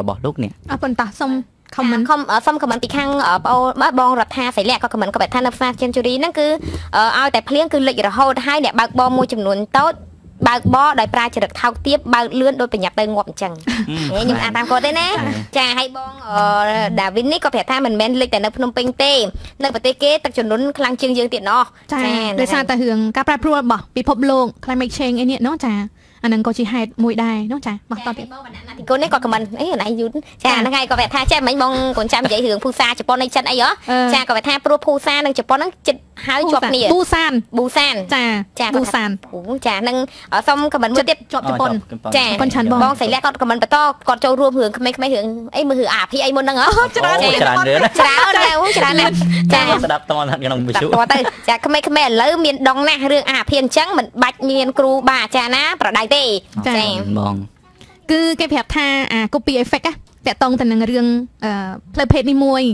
របស់លោកអ្នកអរប៉ុន្តែសូម comment ខំសុំ comment ពីខាងបងបាទបងរដ្ឋាសីលៈក៏ comment ក៏បែបថានៅផ្សារជិនជូរីហ្នឹងគឺឲ្យតែភ្លៀងគឺលិចរហូតហើយអ្នកបើកបរមួយចំនួនតូចបើកបោដោយប្រើចរិតថោកទាបបើកលឿនដោយប្រញាប់ទៅងាប់អញ្ចឹងខ្ញុំអានតាមគាត់ទេណាចាហើយបងដាវីននេះក៏ប្រាប់ថាមិនមែនលេចតែនៅភ្នំពេញទេនៅប្រទេសគេទឹកជំនន់ខ្លាំងជាងយើងទៀតណោះចាដោយសារតែរឿងការប្រែប្រួលរបស់ពិភពលោក climate change អីនេះណោះចាអានឹងក៏ជាហេតុមួយដែរនោះចាមកតទៀតបងបណ្ណាទីកូននេះគាត់ខមមិនអីណៃយូនចាហ្នឹងហើយគាត់ប្រាប់ថាចេះមិញបងកូនចាំនិយាយរឿងភូសាជប៉ុនអីចិនអីហ៎ចាគាត់ប្រាប់ថាព្រោះភូសានិងជប៉ុនហ្នឹងចិត្តហើយជាប់គ្នាប៊ូសានប៊ូសានចាចាប៊ូសានអូចានឹងសុំខមមិនមួយទៀតជាប់ជប៉ុនចាប៉ុនឆានបងបងសៃលះគាត់ខមមិនបន្តគាត់ចូលរួមរឿងក្មេងៗរឿងអីមើលរឿងអាភីអីមុនហ្នឹងអូច្រើនច្រើនរឿងច្រើនណាស់អូច្រើនណាស់ចាស្ដាប់តនក្នុងវិទ្យុគាត់ទៅចាក្មេងៗឥឡូវមានដងណាស់រឿងអាភីអញ្ចឹងមិនបាច់មានគ្រូបាអាចារ្យណាប្រដៅទេចាបង គឺគេប្រាប់ថាអា copy effect តាក់តងទៅនឹងរឿងផ្លូវភេទនេះមួយ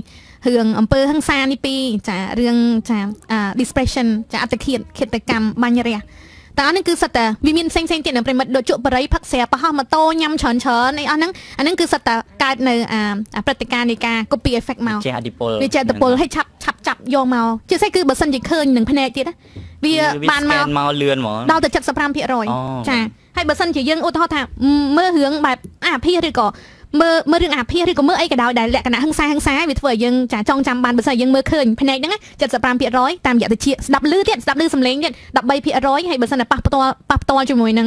រឿងអំពើហិង្សានេះពីចារឿងចា depression ចាអត្តឃាតឃាតកម្មបាញ់រះតើអានឹងគឺសិតតែវាមានផ្សេងផ្សេងទៀតនៅប្រិមិត្តដូចជក់បរិយផឹកស្រាប្រហោះម៉ូតូញ៉ាំច្រើនច្រើនអីអស់ហ្នឹងអានឹងគឺសិតតែកើតនៅអាព្រឹត្តិការណ៍នៃការ copy effect មកចេះអតិពលវាចេះអតិពលឲ្យឆាប់ឆាប់ចាប់យកមកជាស្អីគឺបើសិនជាឃើញនឹងភ្នែកទៀតណាវាបានមកមកលឿនហ្មងដល់ទៅ75%ចាហើយបើសិនជាយើងឧទាហរណ៍ថាមើលរឿងបែបអាភិសឬក៏មើលមើលរឿងអាភិសឬក៏មើលអីក៏ដោយដែលលក្ខណៈហិង្សាហិង្សាវាធ្វើឲ្យយើងចាចងចាំបានបើសិនយើងមើលឃើញភ្នែកហ្នឹង75%តាមរយៈតិចស្ដាប់ឮទៀតស្ដាប់ឮសំឡេងទៀត13%ហើយបើសិនតែប៉ះផ្ទាល់ប៉ះផ្ទាល់ជាមួយនឹង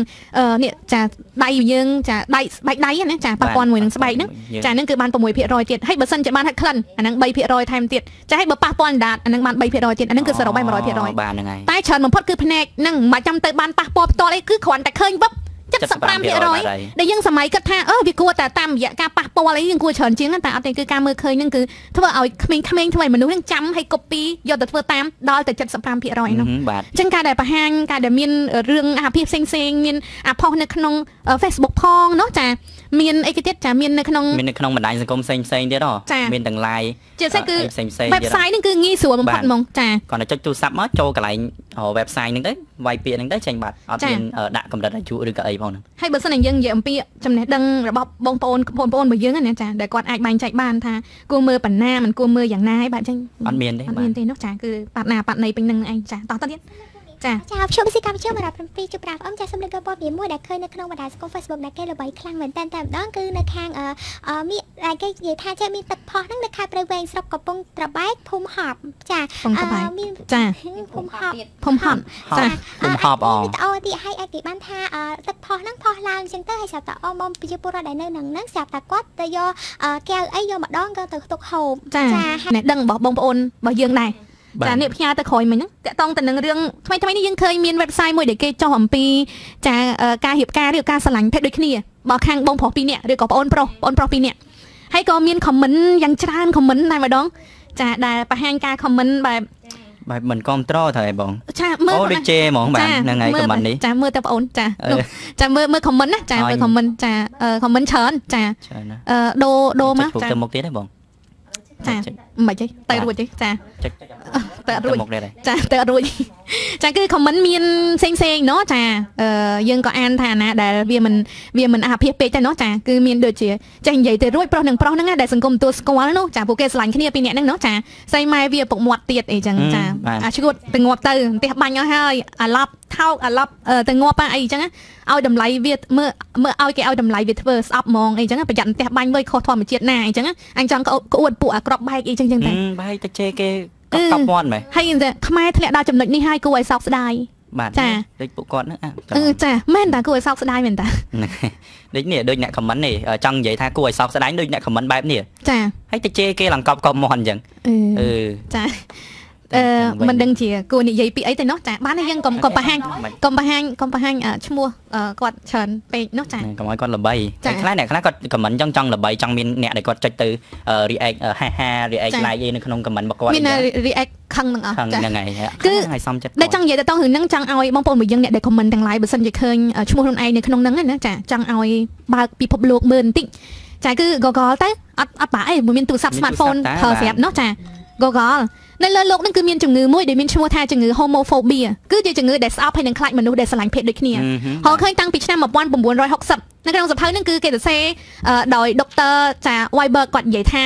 នេះចាដៃយើងចាដៃស្បែកដៃណាចាប៉ះពាល់មួយនឹងស្បែកហ្នឹងចាហ្នឹងគឺបាន6%ទៀតហើយបើសិនជាបានហាត់ក្លិនអាហ្នឹង3%ថែមទៀតចាហើយបើប៉ះពាល់ដាតអាហ្នឹងបាន3%ទៀតអាហ្នឹងគឺសរុបឲ្យ100%បាទហ្នឹងហើយតែច្រើនបំផុតគឺភ្នែកហ្នឹងមិនចាំទៅបានប៉ះពាល់ផ្ទាល់អីគឺគ្រាន់តែឃើញវឹប75%ដែលយើងសម័យគិតថាអឺវាគួរតែតាមរយៈការប៉ះពាល់អីយើងគួរច្រើនជាងតែអត់ទេគឺការមើលឃើញហ្នឹងគឺធ្វើឲ្យក្មេងៗថ្មីមនុស្សហ្នឹងចាំឲ្យ copy យកទៅធ្វើតាមដល់ទៅ75%ហ្នឹងអញ្ចឹងការដែលបង្ហាញការដែលមានរឿងអាភិបផ្សេងផ្សេងមាន អាផុសនៅក្នុង Facebook ផងเนาะចាមានអីគេទៀតចាមាននៅក្នុងមាននៅក្នុងបណ្ដាញសង្គមផ្សេងផ្សេងទៀតហ៎មានទាំង live ជាពិសេសគឺ website ហ្នឹងគឺងាយស្រួលបំផុតហ្មងចាគាត់ទៅចុចទូរស័ព្ទមកចូលកន្លែង website ហ្នឹងទៅវាយពាក្យហ្នឹងទៅចេញបាត់អត់មានដាក់កម្រិតអាយុឬក៏អីផងហ្នឹងហើយបើសិនតែយើងនិយាយអំពីចំណេះដឹងរបស់បងប្អូនបងប្អូនរបស់យើងណាចាដែលគាត់អាចបែងចែកបាន ថាគួរមើលបណ្ណាមិនគួរមើលយ៉ាងណាឯងបាទចឹងអត់មានទេអត់មានទេនោះចាគឺប៉ាត់ណាប៉ាត់ណីពេញនឹងឯងចាតោះតទៀតចាចាខ្ញុំស៊ីកម្មជាមរត7ជួបប្រាប់អឹមចាសូមលើកព័ត៌មានមួយដែលឃើញនៅក្នុងបណ្ដាសង្គម Facebook ដែលគេល្បីខ្លាំងមែនតើតែម្ដងគឺនៅខាងអឺមៀកដែលគេនិយាយថាចេះមានទឹកផុសហ្នឹងនៅខេត្តព្រៃវែងស្រុកកំពង់ត្របែកភូមិហប់ចាមានចាភូមិហប់ភូមិហប់ចាភូមិហប់អវីដេអូទៀតឲ្យគេបានថាទឹកផុសហ្នឹងផុសឡើងអញ្ចឹងទៅហើយស្រាប់តែអូមមប្រជាពលរដ្ឋដែលនៅនឹងហ្នឹងស្រាប់តែគាត់ទៅយកកែវអីយកម្ដងក៏ទៅទុកហូបចាអ្នកដឹងរបស់បងប្អូនរបស់យើងដែរចានេះផ្ញើទៅក្រោយមិញហ្នឹងតកតងទៅនឹងរឿងថ្មីថ្មីនេះយើងឃើញមាន website មួយដែលគេចុះអំពី ចាការរៀបការឬការឆ្លាញ់ភេទដូចគ្នាបើខាងបងប្រុសពីរនាក់ឬក៏ប្អូនប្រុសប្អូនប្រុសពីរនាក់ហើយក៏មាន comment យ៉ាងច្រើន comment តែម្ដង ចាដែលបង្ហាញការ comment បែបបែបមិនគ្រប់ត្រត្រូវឯងបងចាមើលអូដូចជេហ្មងបាទហ្នឹងហើយខមមិននេះចាមើលតែបងអូនចាចាមើលមើលខមមិនណាចាមើលខមមិនចាខមមិនច្រើនចាអឺដូដូមកចាទៅមុខទៀតឯងបងចាមិនបាច់ទេតែរួចទេចាចុចតើរួចចាតើរួចចាគឺ comment មានផ្សេងផ្សេងเนาะចាអឺយើងក៏អានថាណា ដែលវាមិនវាមិនអាភិសពេកដែរเนาะចាគឺមានដូចជាចេះនិយាយទៅរួចប្រុសនឹងប្រុសហ្នឹងដែរសង្គមទទួលស្គាល់នោះចាពួកគេស្រឡាញ់គ្នាពីរនាក់ហ្នឹងเนาะចាស្អីម៉ែវាពុកមាត់ទៀតអីចឹងចាអាឈួតទៅងាប់ទៅផ្ទះបាញ់អស់ហើយអាឡប់ថោកអាឡប់ទៅងាប់អីចឹងឲ្យតម្លៃវាមើលមើលឲ្យគេឲ្យតម្លៃវាធ្វើស្អប់ហ្មងអីចឹងប្រយ័ត្នផ្ទះបាញ់វិញខុសធម្មជាតិណាអីចឹងអញចង់ក្អួតពួកអាក្របបែកអីចឹងចឹងតែបែកតិចគេកប់កប់មាត់មែនហើយខ្មែរធ្លាក់ដល់ចំណុចនេះហើយគួរឲ្យសោកស្ដាយបាទដូចពួកគាត់ហ្នឹងអឺចាមែនតាគួរឲ្យសោកស្ដាយមែនតាដូចនេះដូចអ្នកខមមិននេះចង់និយាយថាគួរឲ្យសោកស្ដាយដូចអ្នកខមមិនបែបនេះចាហើយទៅជេរគេឡើងកប់កប់មាត់អញ្ចឹងអឺចាអឺមិនដឹងជាគួរនិយាយពីអីទេនោះចាបានទេយើងកុំកុំបង្ហាញកុំបង្ហាញកុំបង្ហាញឈ្មោះគាត់ច្រើនពេកនោះចាកុំឲ្យគាត់ល្បីតែខ្លះអ្នកខ្លះគាត់ខមមិនចង់ចង់ល្បីចង់មានអ្នកដែលគាត់ចុចទៅ react ហាហា react like អីនៅក្នុងខមមិនរបស់គាត់មាន react ខឹងនឹងអស់ចាហ្នឹងហើយគឺឲ្យសំចិត្តដែលចង់និយាយទៅតោះរឿងហ្នឹងចង់ឲ្យបងប្អូនរបស់យើងអ្នកដែលខមមិនទាំង lain បើសិនជាឃើញឈ្មោះខ្លួនឯងនៅក្នុងហ្នឹងណាចាចង់ឲ្យបើកពិភពលោកមើលបន្តិចចាគឺ Google ទៅអត់អត់បាក់អីមួយមានទូរស័ព្ទ smartphone ប្រើស្រាប់នោះចា Google នៅលើលោកនឹងគឺមានជំងឺមួយដែលមានឈ្មោះថាជំងឺ homophobia គឺជាជំងឺដែលស្អប់ហើយនឹងខ្លាចមនុស្សដែលស្រឡាញ់ភេទដូចគ្នាហៅឃើញតាំងពីឆ្នាំ1960នៅក្នុងសភៅនឹងគឺគេសរសេរដោយដុកទ័រចា Weiber គាត់និយាយថា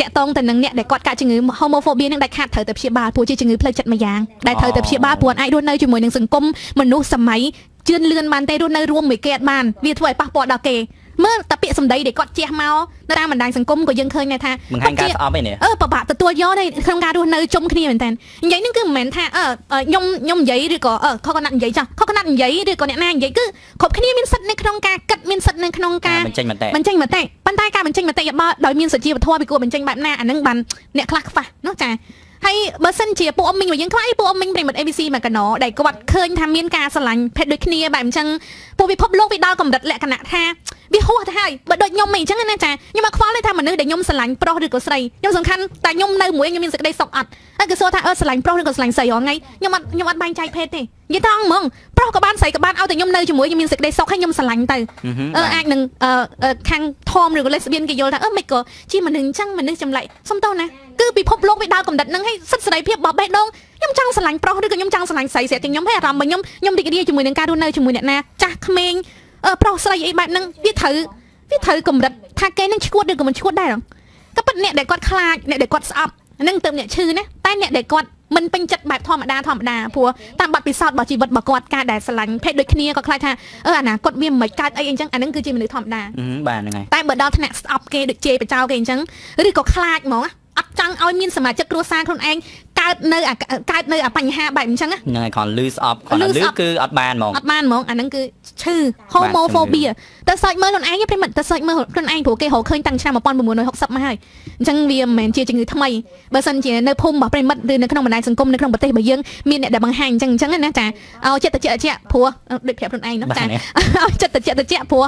តាក់តងទៅនឹងអ្នកដែលគាត់កាត់ជំងឺ homophobia នឹងដាច់ខាតត្រូវទៅព្យាបាលព្រោះជាជំងឺផ្លូវចិត្តមួយយ៉ាងដែលត្រូវទៅព្យាបាលព្រោះអាចរស់នៅជាមួយនឹងសង្គមមនុស្សសម័យជឿនលឿនបានទេរស់នៅរួមមួយគេអត់បានវាធ្វើឲ្យប៉ះពាល់ដល់គេមើលតាពាក្យសម្ដីដែលគាត់ជះមកនៅតាមបណ្ដាញសង្គមក៏យើងឃើញដែរថាបង្ហាញការស្អប់ឯនេះអឺពិបាកទទួលយកដែរក្នុងការរស់នៅជុំគ្នាមែនតើនិយាយនឹងគឺមិនមែនថាអឺខ្ញុំខ្ញុំនិយាយឬក៏អឺខកណាត់និយាយចាស់ខកណាត់និយាយឬក៏អ្នកណានិយាយគឺគ្រប់គ្នាមានសិទ្ធិនៅក្នុងការគិតមានសិទ្ធិនៅក្នុងការបញ្ចេញមតិបញ្ចេញមតិប៉ុន្តែការបញ្ចេញមតិយោបល់ដោយមានសុជីវធម៌ពីគួរបញ្ចេញបែបណាអានឹងបានអ្នកខ្លះខ្វះនោះចាហើយបើសិនជាពួកអ៊ំមីងរបស់យើងខ្វះអីពួកអ៊ំមីងប្រិមិត្ត ABC មកកណោដែលគាត់ឃើញថាមានការស្រឡាញ់ភេទដូចគ្នាបែបអញ្ចឹងពួកពិភពលោកវាដល់កម្រិតលក្ខណៈថាវាហួសទៅហើយបើដូចខ្ញុំមិនអញ្ចឹងណាចាខ្ញុំមកខ្វល់ទេថាមនុស្សដែលខ្ញុំស្រឡាញ់ប្រុសឬក៏ស្រីខ្ញុំសំខាន់តែខ្ញុំនៅមួយខ្ញុំមានសេចក្តីសុខអត់ហើយគេសួរថាអឺស្រឡាញ់ប្រុសឬក៏ស្រឡាញ់ស្រីហងៃខ្ញុំអត់ខ្ញុំអត់បែងចែកភេទទេនិយាយត្រង់ហ្មងប្រុសក៏បានស្រីក៏បានឲ្យតែខ្ញុំនៅជាមួយខ្ញុំមានសេចក្តីសុខហើយខ្ញុំស្រឡាញ់ទៅអឺអាចនឹងអឺខាងធំឬក៏ lesbian គេយល់ថាអឺមិនក៏ជាមនុស្សអញ្ចឹងមនុស្សចម្លែកសុំទោសណាគឺពិភពលោកវាដើរកំដិតនឹងហើយសិទ្ធិសេរីភាពបបេះដូងខ្ញុំចង់ស្រឡាញ់ប្រុសឬក៏ខ្ញុំចង់ស្រឡាញ់ស្រីស្រាប់តែខ្ញុំហើយអារម្មណ៍របស់ខ្ញុំខ្ញុំរីករាយជាមួយនឹងការរស់នៅជាមួយអ្នកណាចាស់ក្មេងប្រុសស្រីអីបែបហ្នឹងវាត្រូវវាត្រូវកម្រិតថាគេនឹងឈួតឬក៏មិនឈួតដែរក៏ប៉ុន្តែអ្នកដែលគាត់ខ្លាចអ្នកដែលគាត់ស្អប់ហ្នឹងទៅអ្នកឈឺណាតែអ្នកដែលគាត់មិនពេញចិត្តបែបធម្មតាធម្មតាព្រោះតាមបទពិសោធន៍របស់ជីវិតរបស់គាត់ការដែលស្រឡាញ់ភេទដូចគ្នាក៏ខ្លាចថាអឺអាណាគាត់វាមិនមែនកើតអីអញ្ចឹងអាហ្នឹងគឺជាមនុស្សធម្មតាបាទហ្នឹងហើយតែបើដល់ថ្នាក់ស្អប់គេដូចជេរបចោលគេអញ្ចឹងឬក៏ខ្លាចហ្មងអត់ចង់ឲ្យមានសមាជិកគ្រួសារខ្លួនឯងកើតនៅកើតនៅបញ្ហាបែបអញ្ចឹងហ្នឹងហើយគ្រាន់លឺស្អប់គ្រាន់លឺគឺអត់បានហ្មងអត់បានហ្មងអាហ្នឹងគឺឈឺ homophobia ទៅ search មើលខ្លួនឯងប្រិមិត្តទៅ search មើលខ្លួនឯងព្រោះគេរកឃើញតាំងឆ្នាំ1960មកហើយអញ្ចឹងវាមិនមែនជាជំងឺថ្មីបើសិនជានៅភូមិរបស់ប្រិមិត្តឬនៅក្នុងបណ្ដាញសង្គមនៅក្នុងប្រទេសរបស់យើងមានអ្នកដែលបង្ហាញអញ្ចឹងអញ្ចឹងណាចាឲ្យចិត្តតិចតិចព្រោះដូចប្រាប់ខ្លួនឯងណាចាឲ្យចិត្តតិចតិចព្រោះ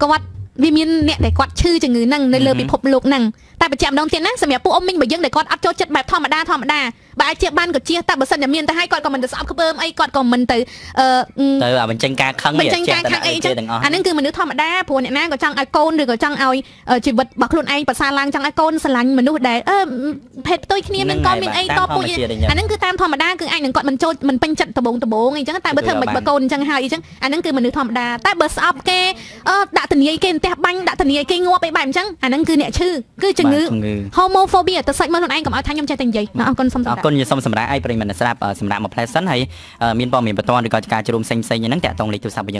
គាត់វាមានអ្នកដែលគាត់ឈឺជំងឺហ្នឹងនៅលើពិភពលោកហ្នឹងតែបញ្ជាក់ម្ដងទៀតណាសម្រាប់ពួកអ៊ំមីងបើយើងដែលគាត់អត់ចូលចិត្តបែបធម្មតាធម្មតាបើអាចជាបានក៏ជាតែបើសិនតែមានទៅឲ្យគាត់ក៏មិនទៅស្អប់ក្បើមអីគាត់ក៏មិនទៅអឺទៅអាបញ្ចេញការខឹងបញ្ចេញការខឹងអីចឹងអាហ្នឹងគឺមនុស្សធម្មតាព្រោះអ្នកណាក៏ចង់ឲ្យកូនឬក៏ចង់ឲ្យជីវិតរបស់ខ្លួនឯងប្រសើរឡើងចង់ឲ្យកូនស្រឡាញ់មនុស្សដែលអឺភេទផ្ទុយគ្នាមានកូនមានអីតពួកអាហ្នឹងគឺតាមធម្មតាគឺអាចនឹងគាត់មិនចូលមិនពេញចិត្តដបងដបងអីចឹងតែបើធ្វើមិនបើកូនអញ្ចឹងហើយអីចឹងអាហ្នឹងគឺមនុស្សធម្មតាតែបើស្អប់គេអឺដាក់ទនីយគេបន្ផ្ទះបាញ់ដាក់ធនីឲ្យគេងាប់អីបែបអញ្ចឹងអាហ្នឹងគឺអ្នកឈឺគឺជំងឺ homophobia ទៅសាច់មើលខ្លួនឯងកុំឲ្យថាខ្ញុំចេះតែនិយាយអរគុណសូមអរគុណសូមសម្រាប់ឯប្រិមត្តស្ដាប់សម្រាប់មួយផ្លែសិនហើយមានព័ត៌មានបន្តឬក៏ការជ្រុំផ្សេងផ្សេងហ្នឹងតាក់ទងលេខទូរស័ព្ទ